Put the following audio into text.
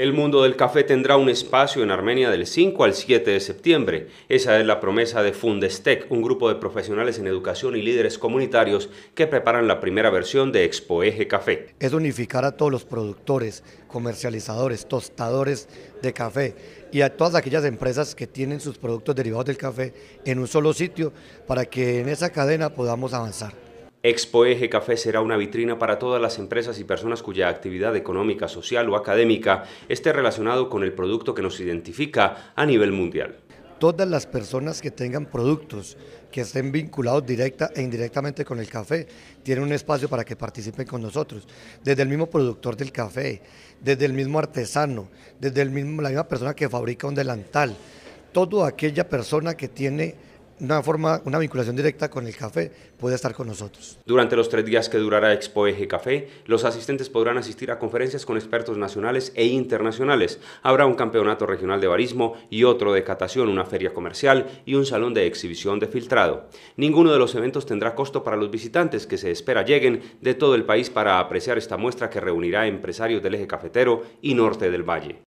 El mundo del café tendrá un espacio en Armenia del 5 al 7 de septiembre. Esa es la promesa de Fundestec, un grupo de profesionales en educación y líderes comunitarios que preparan la primera versión de Expo Eje Café. Es unificar a todos los productores, comercializadores, tostadores de café y a todas aquellas empresas que tienen sus productos derivados del café en un solo sitio para que en esa cadena podamos avanzar. Expo Eje Café será una vitrina para todas las empresas y personas cuya actividad económica, social o académica esté relacionado con el producto que nos identifica a nivel mundial. Todas las personas que tengan productos que estén vinculados directa e indirectamente con el café, tienen un espacio para que participen con nosotros, desde el mismo productor del café, desde el mismo artesano, desde el mismo, la misma persona que fabrica un delantal, toda aquella persona que tiene una forma, una vinculación directa con el café, puede estar con nosotros. Durante los tres días que durará Expo Eje Café, los asistentes podrán asistir a conferencias con expertos nacionales e internacionales. Habrá un campeonato regional de barismo y otro de catación, una feria comercial y un salón de exhibición de filtrado. Ninguno de los eventos tendrá costo para los visitantes que se espera lleguen de todo el país para apreciar esta muestra que reunirá empresarios del eje cafetero y norte del valle.